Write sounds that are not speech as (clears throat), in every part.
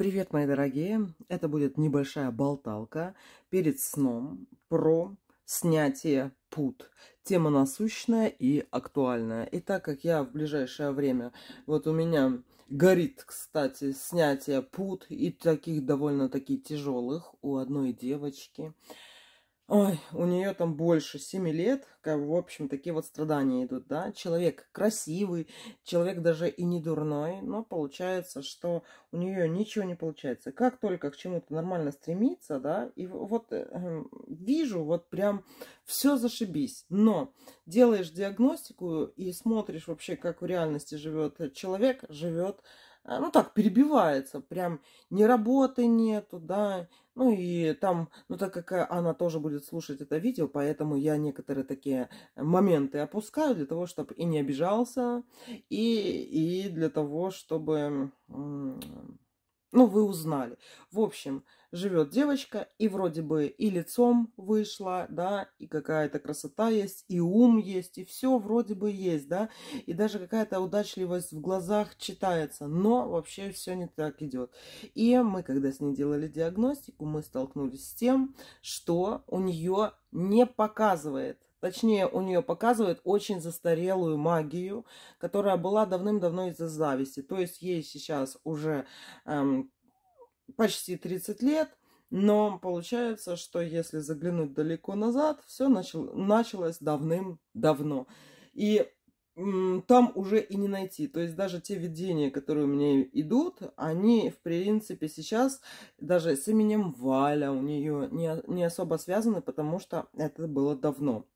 Привет, мои дорогие! Это будет небольшая болталка перед сном про снятие пут. Тема насущная и актуальная. И так как я в ближайшее время, вот у меня горит, кстати, снятие пут и таких довольно-таки тяжелых у одной девочки – Ой, у нее там больше семи лет, как, в общем, такие вот страдания идут, да. Человек красивый, человек даже и не дурной, но получается, что у нее ничего не получается. Как только к чему-то нормально стремиться, да, и вот э, вижу, вот прям все зашибись. Но делаешь диагностику и смотришь вообще, как в реальности живет человек, живет человек а, ну так, перебивается, прям ни работы нету, да, ну и там, ну так как э, она тоже будет слушать это видео, поэтому я некоторые такие моменты опускаю для того, чтобы и не обижался, и, и для того, чтобы ну, вы узнали. В общем, живет девочка, и вроде бы и лицом вышла, да, и какая-то красота есть, и ум есть, и все вроде бы есть, да, и даже какая-то удачливость в глазах читается, но вообще все не так идет. И мы, когда с ней делали диагностику, мы столкнулись с тем, что у нее не показывает Точнее, у нее показывает очень застарелую магию, которая была давным-давно из-за зависти. То есть ей сейчас уже эм, почти 30 лет, но получается, что если заглянуть далеко назад, все начало, началось давным-давно. И там уже и не найти. То есть даже те видения, которые у меня идут, они, в принципе, сейчас даже с именем Валя у нее не, не особо связаны, потому что это было давно.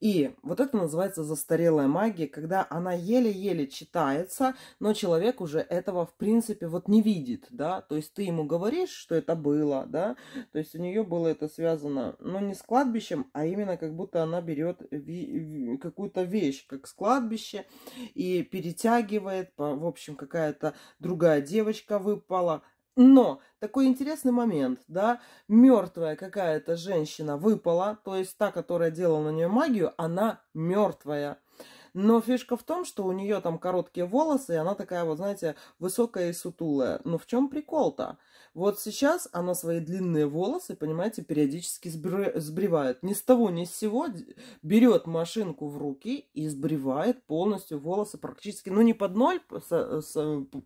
И вот это называется застарелая магия, когда она еле-еле читается, но человек уже этого в принципе вот не видит, да, то есть ты ему говоришь, что это было, да, то есть у нее было это связано, но ну, не с кладбищем, а именно как будто она берет какую-то вещь, как с кладбища, и перетягивает, в общем, какая-то другая девочка выпала, но такой интересный момент, да, мертвая какая-то женщина выпала, то есть та, которая делала на нее магию, она мертвая. Но фишка в том, что у нее там короткие волосы, и она такая, вот знаете, высокая и сутулая. Но в чем прикол-то? Вот сейчас она свои длинные волосы, понимаете, периодически сбривает. Ни с того, ни с сего берет машинку в руки и сбривает полностью волосы практически, ну не под ноль, под,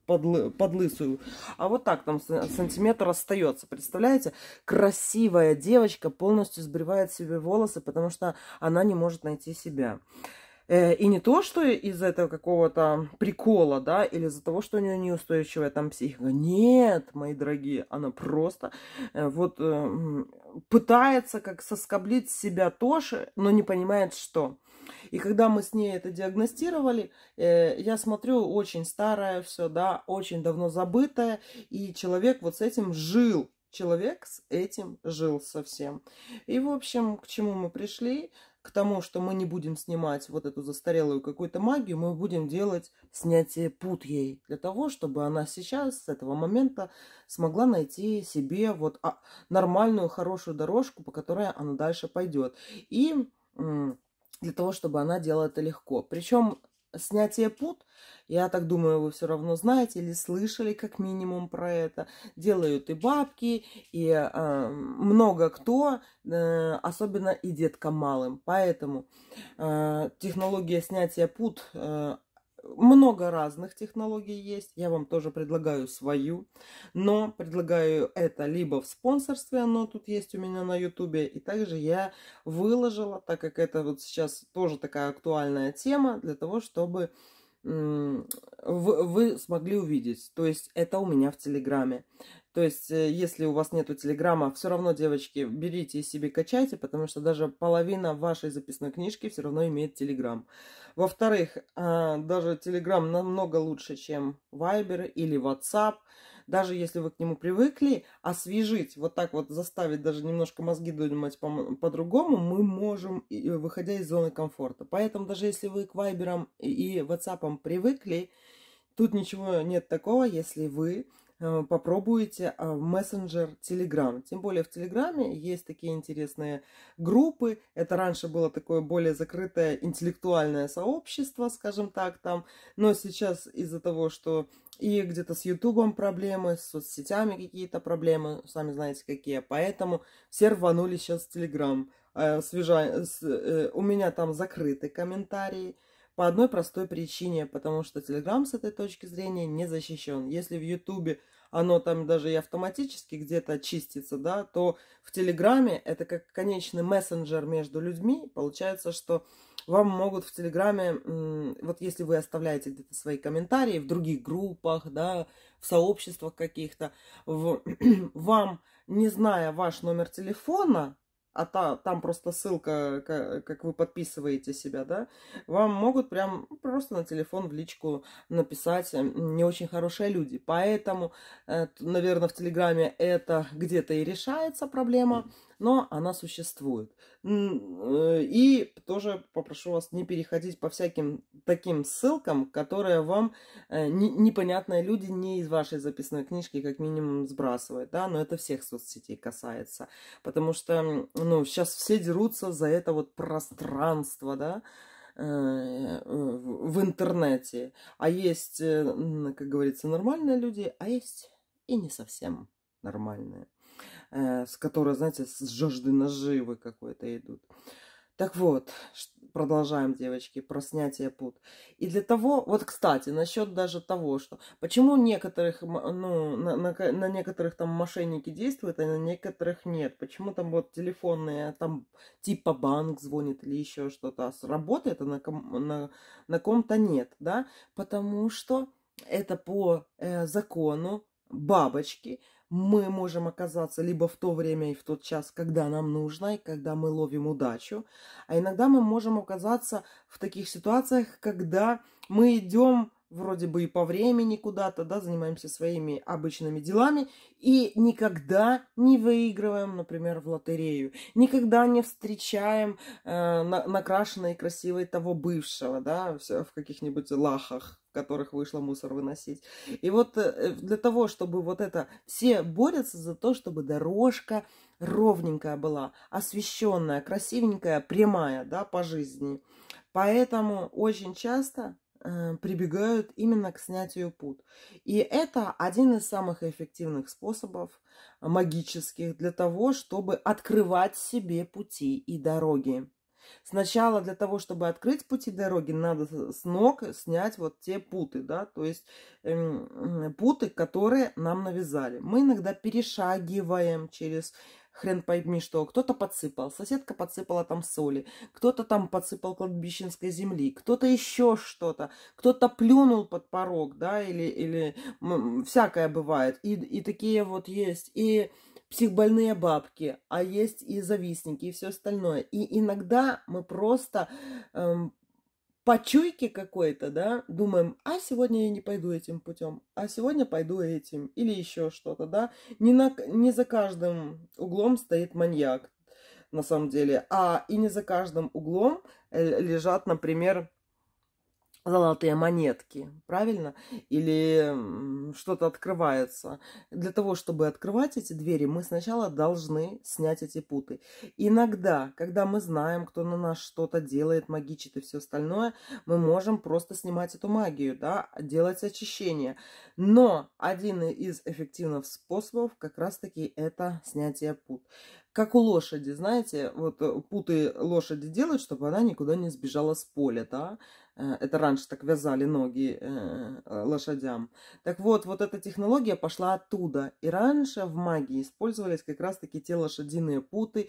под лысую, а вот так там сантиметр остается. Представляете? Красивая девочка полностью сбривает себе волосы, потому что она не может найти себя. Э, и не то, что из-за этого какого-то прикола, да, или из-за того, что у нее неустойчивая там психика. Нет, мои дорогие, она просто э, вот э, пытается как соскоблить с себя тоже, но не понимает, что. И когда мы с ней это диагностировали, я смотрю, очень старое все, да, очень давно забытое, и человек вот с этим жил. Человек с этим жил совсем. И, в общем, к чему мы пришли? к тому, что мы не будем снимать вот эту застарелую какую-то магию, мы будем делать снятие пут ей для того, чтобы она сейчас, с этого момента, смогла найти себе вот а, нормальную, хорошую дорожку, по которой она дальше пойдет. И для того, чтобы она делала это легко. Причем снятие пут, я так думаю, вы все равно знаете или слышали как минимум про это, делают и бабки, и э, много кто, э, особенно и деткам малым. Поэтому э, технология снятия пут э, много разных технологий есть. Я вам тоже предлагаю свою. Но предлагаю это либо в спонсорстве, оно тут есть у меня на ютубе. И также я выложила, так как это вот сейчас тоже такая актуальная тема, для того, чтобы вы смогли увидеть. То есть это у меня в Телеграме. То есть, э, если у вас нету телеграмма, все равно, девочки, берите и себе качайте, потому что даже половина вашей записной книжки все равно имеет телеграм. Во-вторых, а, даже телеграм намного лучше, чем Viber или WhatsApp даже если вы к нему привыкли, освежить, вот так вот заставить даже немножко мозги думать по-другому, по мы можем, выходя из зоны комфорта. Поэтому даже если вы к вайберам и ватсапам привыкли, тут ничего нет такого, если вы э, попробуйте а, мессенджер Telegram. Тем более в Телеграме есть такие интересные группы. Это раньше было такое более закрытое интеллектуальное сообщество, скажем так, там. Но сейчас из-за того, что и где-то с Ютубом проблемы, с соцсетями какие-то проблемы, сами знаете какие. Поэтому все рванули сейчас в Телеграм. Э, э, у меня там закрыты комментарии. По одной простой причине, потому что Телеграм с этой точки зрения не защищен. Если в Ютубе оно там даже и автоматически где-то чистится, да, то в Телеграме это как конечный мессенджер между людьми. Получается, что вам могут в Телеграме, вот если вы оставляете где-то свои комментарии в других группах, да, в сообществах каких-то, (clears throat) вам, не зная ваш номер телефона, а та, там просто ссылка, как вы подписываете себя, да, вам могут прям ну, просто на телефон в личку написать не очень хорошие люди. Поэтому, э, наверное, в Телеграме это где-то и решается проблема, но она существует. Э, и тоже попрошу вас не переходить по всяким таким ссылкам, которые вам э, непонятные люди не из вашей записной книжки как минимум сбрасывают, да, но это всех соцсетей касается, потому что, ну, сейчас все дерутся за это вот пространство, да, э, в интернете. А есть, как говорится, нормальные люди, а есть и не совсем нормальные. Э, с которой, знаете, с жажды наживы какой-то идут. Так вот, продолжаем, девочки, про снятие пут. И для того, вот, кстати, насчет даже того, что почему некоторых, ну, на, на, на некоторых там мошенники действуют, а на некоторых нет. Почему там вот телефонные, там типа банк звонит или еще что-то, сработает, а на, ком, на, на ком-то нет, да? Потому что это по э, закону бабочки – мы можем оказаться либо в то время и в тот час, когда нам нужно, и когда мы ловим удачу, а иногда мы можем оказаться в таких ситуациях, когда мы идем вроде бы и по времени куда-то, да, занимаемся своими обычными делами и никогда не выигрываем, например, в лотерею, никогда не встречаем э, на, накрашенной красивой того бывшего, да, все в каких-нибудь лахах, в которых вышло мусор выносить. И вот э, э, для того, чтобы вот это, все борются за то, чтобы дорожка ровненькая была, освещенная, красивенькая, прямая, да, по жизни. Поэтому очень часто Э, прибегают именно к снятию пут. И это один из самых эффективных способов э, магических для того, чтобы открывать себе пути и дороги. Сначала для того, чтобы открыть пути дороги, надо с ног снять вот те путы, да, то есть эм, э, путы, которые нам навязали. Мы иногда перешагиваем через хрен пойми что, кто-то подсыпал, соседка подсыпала там соли, кто-то там подсыпал кладбищенской земли, кто-то еще что-то, кто-то плюнул под порог, да, или, или всякое бывает. И, и такие вот есть. И психбольные бабки, а есть и завистники, и все остальное. И иногда мы просто эм, по чуйке какой-то, да, думаем, а сегодня я не пойду этим путем, а сегодня пойду этим, или еще что-то, да. Не, на, не за каждым углом стоит маньяк, на самом деле, а и не за каждым углом э, лежат, например, золотые монетки, правильно? Или что-то открывается. Для того, чтобы открывать эти двери, мы сначала должны снять эти путы. Иногда, когда мы знаем, кто на нас что-то делает, магичит и все остальное, мы можем просто снимать эту магию, да, делать очищение. Но один из эффективных способов как раз-таки это снятие пут как у лошади, знаете, вот э, путы лошади делают, чтобы она никуда не сбежала с поля, да, Э, это раньше так вязали ноги э, э, лошадям. Так вот, вот эта технология пошла оттуда. И раньше в магии использовались как раз-таки те лошадиные путы,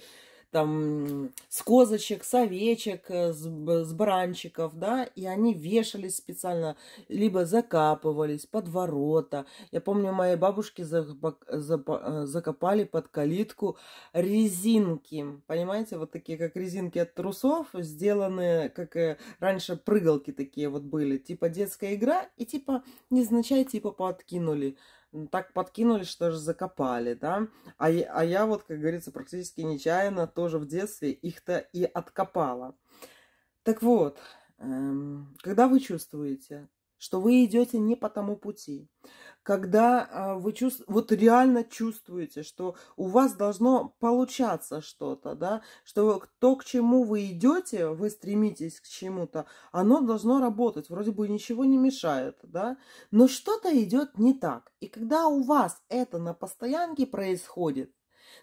там, с козочек, с овечек, э, с, с баранчиков, да, и они вешались специально, либо закапывались под ворота. Я помню, моей бабушке э, закопали под калитку резинки, понимаете, вот такие, как резинки от трусов, сделанные как э, раньше прыгалки такие вот были, типа детская игра, и типа, незначай, типа подкинули так подкинули, что же закопали, да. А, а я вот, как говорится, практически нечаянно тоже в детстве их-то и откопала. Так вот, эм, когда вы чувствуете, что вы идете не по тому пути. Когда а, вы чувств... вот реально чувствуете, что у вас должно получаться что-то, да, что то, к чему вы идете, вы стремитесь к чему-то, оно должно работать, вроде бы ничего не мешает, да, но что-то идет не так. И когда у вас это на постоянке происходит,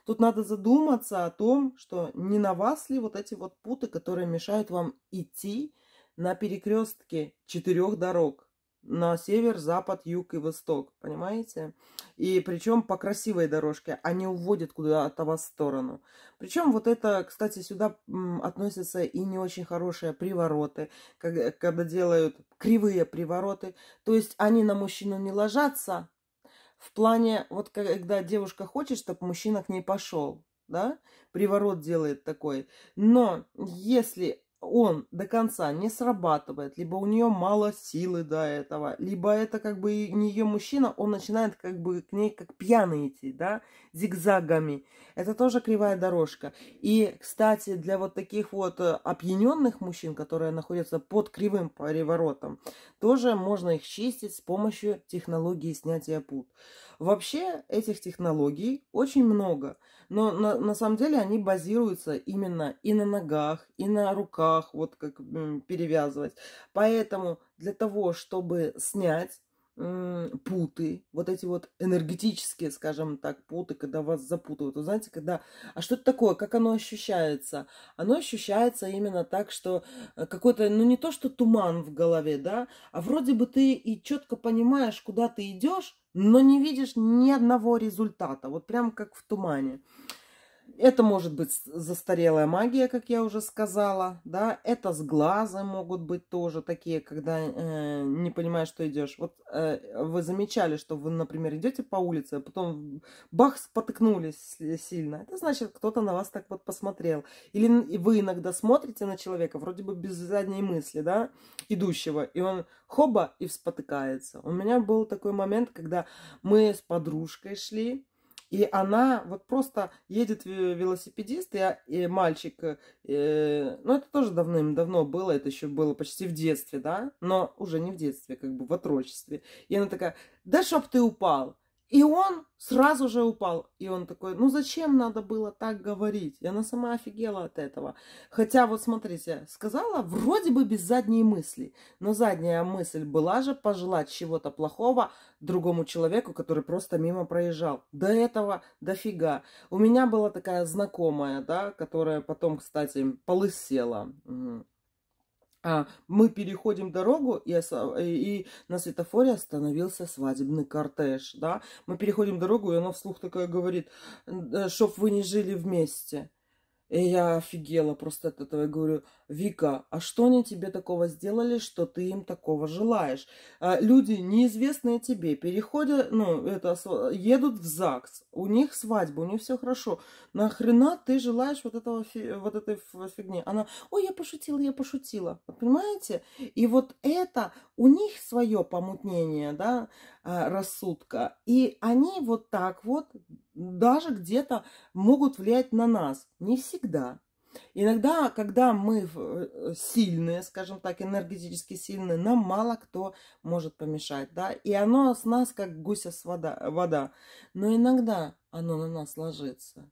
Тут надо задуматься о том, что не на вас ли вот эти вот путы, которые мешают вам идти на перекрестке четырех дорог на север, запад, юг и восток, понимаете? И причем по красивой дорожке, они а уводят куда-то в сторону. Причем вот это, кстати, сюда относятся и не очень хорошие привороты, э, когда делают кривые привороты. То есть они на мужчину не ложатся, в плане, вот когда девушка хочет, чтобы мужчина к ней пошел, да, приворот делает такой. Но если он до конца не срабатывает, либо у нее мало силы до этого, либо это как бы не ее мужчина, он начинает как бы к ней как пьяный идти, да, зигзагами. Это тоже кривая дорожка. И, кстати, для вот таких вот э, опьяненных мужчин, которые находятся под кривым переворотом, тоже можно их чистить с помощью технологии снятия пут. Вообще этих технологий очень много. Но на, на самом деле они базируются именно и на ногах, и на руках, вот как перевязывать. Поэтому для того, чтобы снять путы, вот эти вот энергетические, скажем так, путы, когда вас запутывают. Вы знаете, когда... А что это такое? Как оно ощущается? Оно ощущается именно так, что э, какой-то, ну не то, что туман в голове, да, а вроде бы ты и четко понимаешь, куда ты идешь, но не видишь ни одного результата, вот прям как в тумане. Это может быть застарелая магия, как я уже сказала, да, это сглазы могут быть тоже такие, когда э, не понимаешь, что идешь. Вот э, вы замечали, что вы, например, идете по улице, а потом бах, спотыкнулись сильно. Это значит, кто-то на вас так вот посмотрел. Или вы иногда смотрите на человека, вроде бы без задней мысли, да, идущего, и он хоба и вспотыкается. У меня был такой момент, когда мы с подружкой шли, и она вот просто едет велосипедист, и, а, и мальчик, э, э, ну это тоже давным-давно было, это еще было почти в детстве, да, но уже не в детстве, как бы в отрочестве. И она такая, да чтоб ты упал. И он сразу же упал. И он такой, ну зачем надо было так говорить? И она сама офигела от этого. Хотя вот смотрите, сказала вроде бы без задней мысли. Но задняя мысль была же пожелать чего-то плохого другому человеку, который просто мимо проезжал. До этого дофига. У меня была такая знакомая, да, которая потом, кстати, полысела. А, мы переходим дорогу, и, и на светофоре остановился свадебный кортеж, да. Мы переходим дорогу, и она вслух такая говорит, э, чтоб вы не жили вместе. И я офигела просто от этого. Я говорю, Вика, а что они тебе такого сделали, что ты им такого желаешь? А, Люди, неизвестные тебе, переходят, ну, это, едут в ЗАГС, у них свадьба, у них все хорошо. Нахрена ты желаешь вот, этого, вот этой фигни? Она, ой, я пошутила, я пошутила. Понимаете? И вот это у них свое помутнение, да, а, рассудка. И они вот так вот даже где-то могут влиять на нас. Не всегда. Иногда, когда мы э, сильные, скажем так, энергетически сильные, нам мало кто может помешать, да, и оно с нас как гуся с вода, вода. но иногда оно на нас ложится.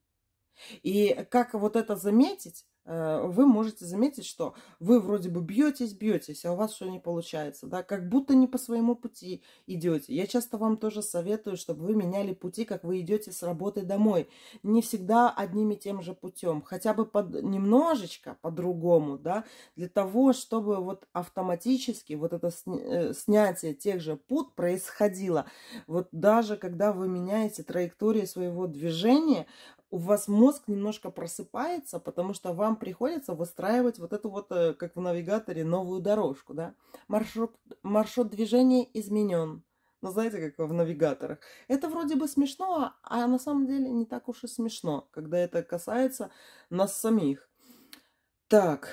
И как вот это заметить, Э, вы можете заметить, что вы вроде бы бьетесь, бьетесь, а у вас что не получается, да, как будто не по своему пути идете. Я часто вам тоже советую, чтобы вы меняли пути, как вы идете с работы домой. Не всегда одним и тем же путем, хотя бы под, немножечко по-другому, да, для того, чтобы вот автоматически вот это э, снятие тех же пут происходило. Вот даже когда вы меняете траекторию своего движения, у вас мозг немножко просыпается, потому что вам приходится выстраивать вот эту вот, э, как в навигаторе, новую дорожку, да. Маршрут, маршрут движения изменен. Ну, знаете, как в навигаторах. Это вроде бы смешно, а на самом деле не так уж и смешно, когда это касается нас самих. Так,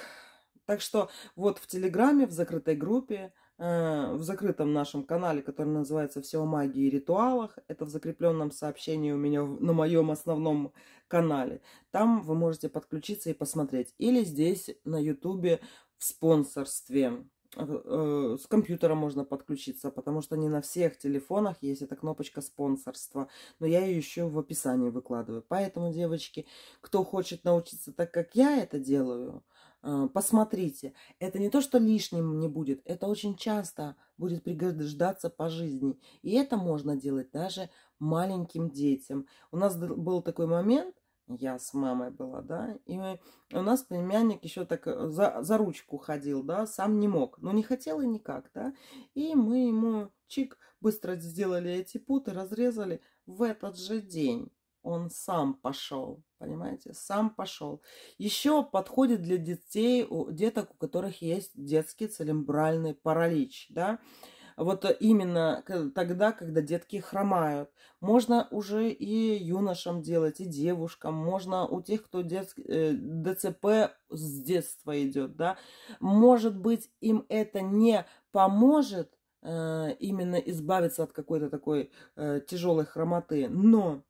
так что вот в Телеграме, в закрытой группе, Э, в закрытом нашем канале, который называется «Все о магии и ритуалах». Это в закрепленном сообщении у меня на моем основном канале. Там вы можете подключиться и посмотреть. Или здесь на ютубе в спонсорстве. Э, э, с компьютера можно подключиться, потому что не на всех телефонах есть эта кнопочка спонсорства. Но я ее еще в описании выкладываю. Поэтому, девочки, кто хочет научиться так, как я это делаю – Э, посмотрите, это не то, что лишним не будет, это очень часто будет пригождаться по жизни. И это можно делать даже маленьким детям. У нас был такой момент, я с мамой была, да, и мы, у нас племянник еще так э, за, за ручку ходил, да, сам не мог, но не хотел и никак, да, и мы ему чик быстро сделали эти путы, разрезали в этот же день он сам пошел, понимаете, сам пошел. Еще подходит для детей, у деток, у которых есть детский целебральный паралич, да, вот именно тогда, когда детки хромают. Можно уже и юношам делать, и девушкам, можно у тех, кто детск... Э, ДЦП с детства идет, да. Может быть, им это не поможет э, именно избавиться от какой-то такой э, тяжелой хромоты, но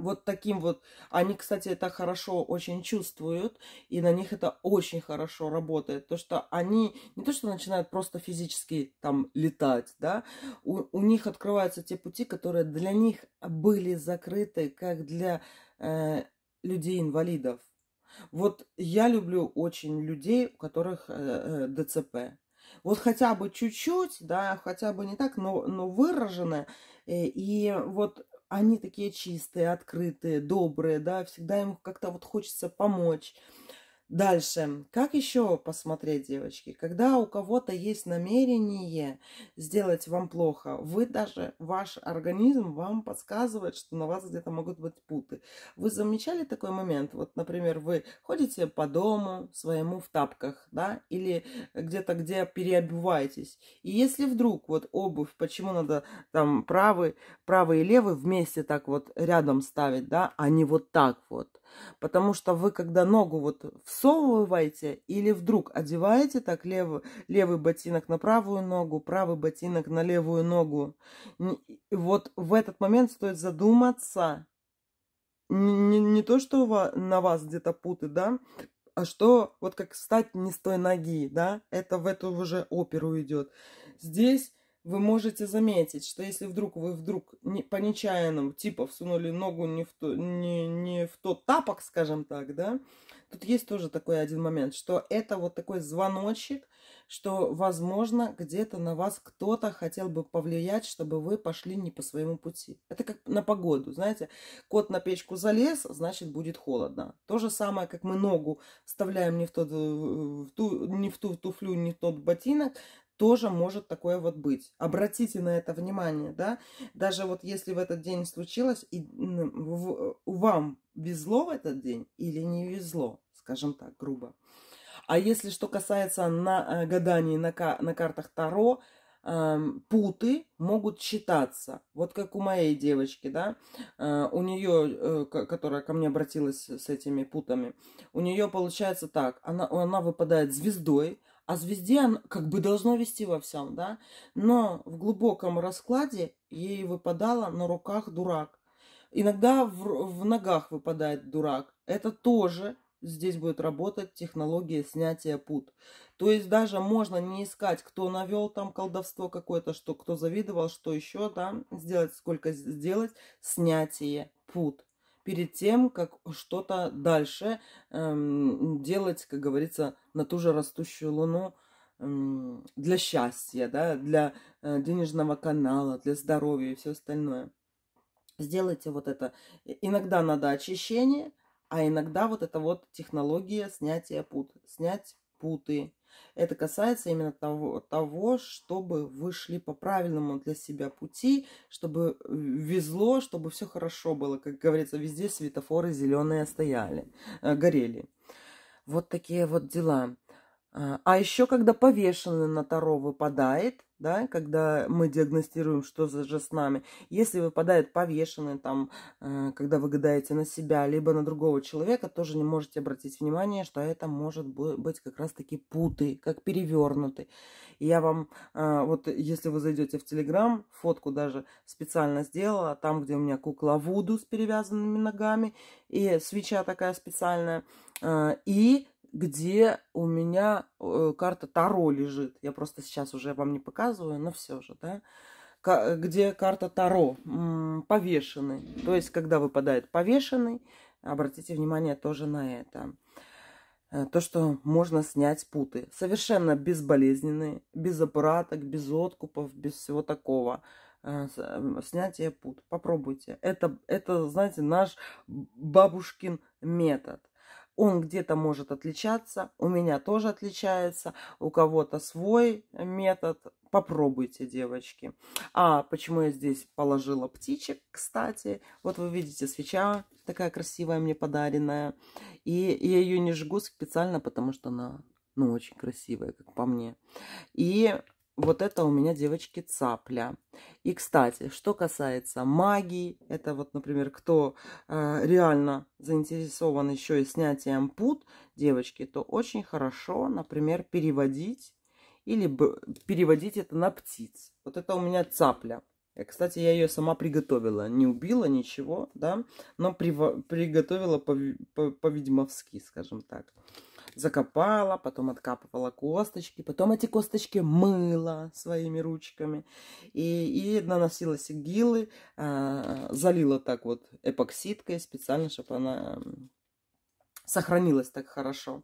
вот таким вот. Они, кстати, это хорошо очень чувствуют, и на них это очень хорошо работает. То, что они не то, что начинают просто физически там летать, да, у, у них открываются те пути, которые для них были закрыты, как для э, людей-инвалидов. Вот я люблю очень людей, у которых э, э ДЦП. Вот хотя бы чуть-чуть, да, хотя бы не так, но, но выраженное. Э, и вот они такие чистые, открытые, добрые, да, всегда им как-то вот хочется помочь. Дальше, как еще посмотреть, девочки? Когда у кого-то есть намерение сделать вам плохо, вы даже, ваш организм вам подсказывает, что на вас где-то могут быть путы. Вы замечали такой момент? Вот, например, вы ходите по дому своему в тапках, да, или где-то, где переобуваетесь. И если вдруг вот обувь, почему надо там правый, правый и левый вместе так вот рядом ставить, да, а не вот так вот, Потому что вы, когда ногу вот всовываете или вдруг одеваете так левый, левый ботинок на правую ногу, правый ботинок на левую ногу, вот в этот момент стоит задуматься. Не, не то, что вас, на вас где-то путы, да, а что вот как встать не с той ноги, да, это в эту уже оперу идет. Здесь вы можете заметить, что если вдруг вы вдруг не, по нечаянному типа всунули ногу не в, то, не, не в тот тапок, скажем так, да, тут есть тоже такой один момент, что это вот такой звоночек, что, возможно, где-то на вас кто-то хотел бы повлиять, чтобы вы пошли не по своему пути. Это как на погоду, знаете, кот на печку залез, значит, будет холодно. То же самое, как мы ногу вставляем не в, тот, э, в ту, не в ту туфлю, не в тот ботинок, тоже может такое вот быть. Обратите на это внимание, да. Даже вот если в этот день случилось, и вам везло в этот день или не везло, скажем так, грубо. А если что касается на, э, гаданий на, на картах Таро, эм, путы могут считаться. Вот как у моей девочки, да, э, у нее, э, которая ко мне обратилась с этими путами, у нее получается так, она, она выпадает звездой, а звезде она как бы должно вести во всем, да. Но в глубоком раскладе ей выпадала на руках дурак. Иногда в, в ногах выпадает дурак. Это тоже здесь будет работать технология снятия пут. То есть даже можно не искать, кто навел там колдовство какое-то, что кто завидовал, что еще да, сделать, сколько сделать, снятие пут перед тем, как что-то дальше эм, делать, как говорится, на ту же растущую луну эм, для счастья, да, для э, денежного канала, для здоровья и все остальное. Сделайте вот это. Иногда надо очищение, а иногда вот это вот технология снятия пут. Снять путы, это касается именно того, того, чтобы вы шли по правильному для себя пути, чтобы э, везло, чтобы все хорошо было. Как говорится, везде светофоры зеленые стояли, э, горели. Вот такие вот дела. А, а еще, когда повешенный на Таро выпадает, да, когда мы диагностируем, что за же с нами. Если выпадает повешенный, там, э, когда вы гадаете на себя, либо на другого человека, тоже не можете обратить внимание, что это может быть как раз-таки путы, как перевернутый. И я вам, э, вот если вы зайдете в Телеграм, фотку даже специально сделала, там, где у меня кукла Вуду с перевязанными ногами, и свеча такая специальная, э, и где у меня э, карта Таро лежит. Я просто сейчас уже вам не показываю, но все же, да. Где карта Таро повешенный. То есть, когда выпадает повешенный, обратите внимание тоже на это. Э, то, что можно снять путы. Совершенно безболезненные, без аппараток, без откупов, без всего такого э, снятие пут. Попробуйте. Это, это знаете, наш бабушкин метод. Он где-то может отличаться, у меня тоже отличается, у кого-то свой метод. Попробуйте, девочки. А почему я здесь положила птичек, кстати? Вот вы видите, свеча такая красивая мне подаренная. И я ее не жгу специально, потому что она ну, очень красивая, как по мне. И вот это у меня, девочки, цапля. И, кстати, что касается магии, это вот, например, кто э, реально заинтересован еще и снятием пут, девочки, то очень хорошо, например, переводить или переводить это на птиц. Вот это у меня цапля. Э, кстати, я ее сама приготовила. Не убила ничего, да, но приготовила по-ведьмовски, по по скажем так закопала, потом откапывала косточки, потом эти косточки мыла своими ручками и, и наносила сигилы, а, залила так вот эпоксидкой специально, чтобы она сохранилась так хорошо.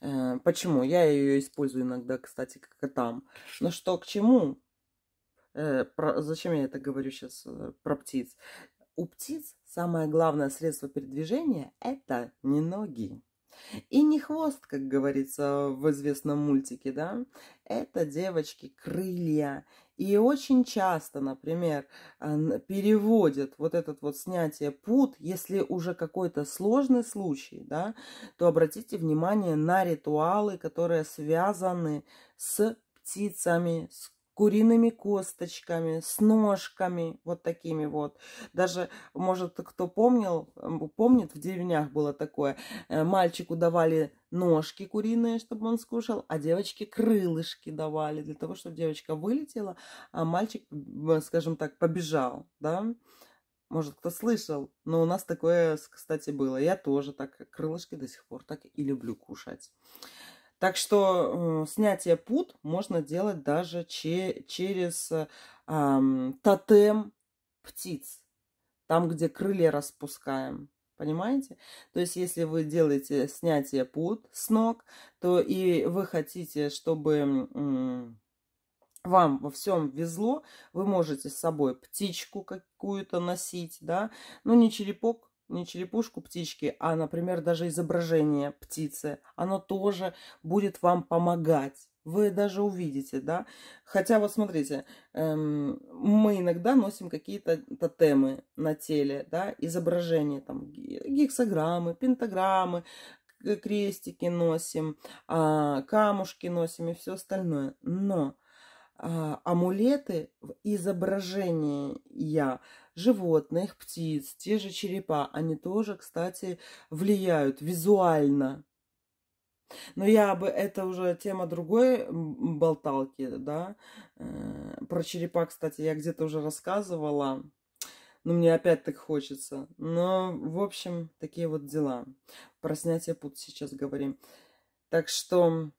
А, почему? Я ее использую иногда, кстати, к котам. Но что к чему? А, про, зачем я это говорю сейчас э, про птиц? У птиц самое главное средство передвижения – это не ноги. И не хвост, как говорится в известном мультике, да, это, девочки, крылья. И очень часто, например, переводят вот этот вот снятие пут, если уже какой-то сложный случай, да, то обратите внимание на ритуалы, которые связаны с птицами, с куриными косточками, с ножками, вот такими вот. Даже, может, кто помнил, помнит, в деревнях было такое. Э, мальчику давали ножки куриные, чтобы он скушал, а девочке крылышки давали для того, чтобы девочка вылетела, а мальчик, скажем так, побежал, да. Может, кто слышал, но у нас такое, кстати, было. Я тоже так крылышки до сих пор так и люблю кушать. Так что э, снятие пут можно делать даже че через э, э, тотем птиц, там, где крылья распускаем. Понимаете? То есть, если вы делаете снятие пут с ног, то и вы хотите, чтобы вам во всем везло, вы можете с собой птичку какую-то носить, да, ну не черепок, не черепушку птички, а, например, даже изображение птицы, оно тоже будет вам помогать. Вы даже увидите, да? Хотя вот смотрите, эм, мы иногда носим какие-то тотемы на теле, да, изображения, там, гексограммы, пентаграммы, крестики носим, э, камушки носим и все остальное. Но э, амулеты в изображении я животных, птиц, те же черепа, они тоже, кстати, влияют визуально. Но я бы, это уже тема другой болталки, да. Э, про черепа, кстати, я где-то уже рассказывала. Но мне опять так хочется. Но, в общем, такие вот дела. Про снятие пут сейчас говорим. Так что,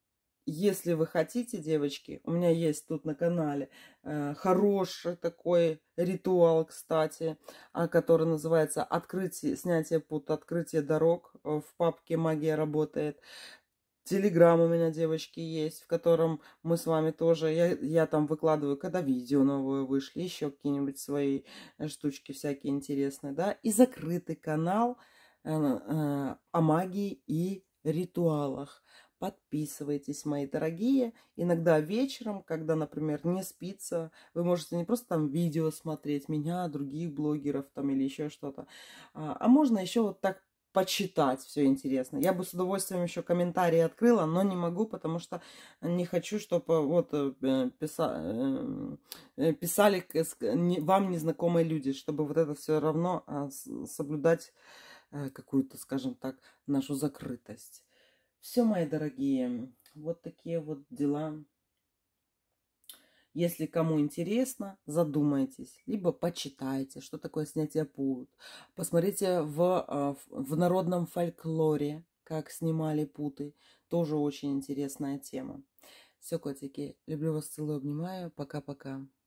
если вы хотите, девочки, у меня есть тут на канале Э, хороший такой ритуал, кстати, а, который называется «Открытие, снятие пут, открытие дорог». Э, в папке «Магия работает». Телеграм у меня, девочки, есть, в котором мы с вами тоже, я, я там выкладываю, когда видео новые вышли, еще какие-нибудь свои э, штучки всякие интересные, да. И закрытый канал э, э, о магии и ритуалах. Подписывайтесь, мои дорогие. Иногда вечером, когда, например, не спится, вы можете не просто там видео смотреть меня, других блогеров там или еще что-то, а, а можно еще вот так почитать все интересно. Я бы с удовольствием еще комментарии открыла, но не могу, потому что не хочу, чтобы вот э, э, писа... Э, писали вам незнакомые люди, чтобы вот это все равно а, соблюдать какую-то, скажем так, нашу закрытость. Все, мои дорогие, вот такие вот дела. Если кому интересно, задумайтесь, либо почитайте, что такое снятие пут. Посмотрите в, а, в народном фольклоре, как снимали путы. Тоже очень интересная тема. Все, котики, люблю вас, целую, обнимаю. Пока-пока.